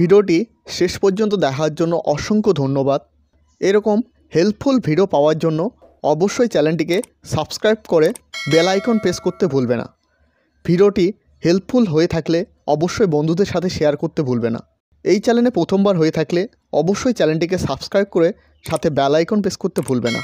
ভিডিওটি শেষ পর্যন্ত দেখার জন্য অসংখ্য ধন্যবাদ এরকম হেল্পফুল ভিডিও পাওয়ার জন্য অবশ্যই চ্যানেলটিকে সাবস্ক্রাইব করে বেল আইকন প্রেস করতে ভুলবে না ভিডিওটি হেল্পফুল হয়ে থাকলে অবশ্যই বন্ধুদের সাথে শেয়ার করতে ভুলবে না এই চ্যানেলে প্রথমবার হয়ে থাকলে অবশ্যই চ্যানেলটিকে সাবস্ক্রাইব করে সাথে বেল আইকন প্রেস করতে ভুলবে না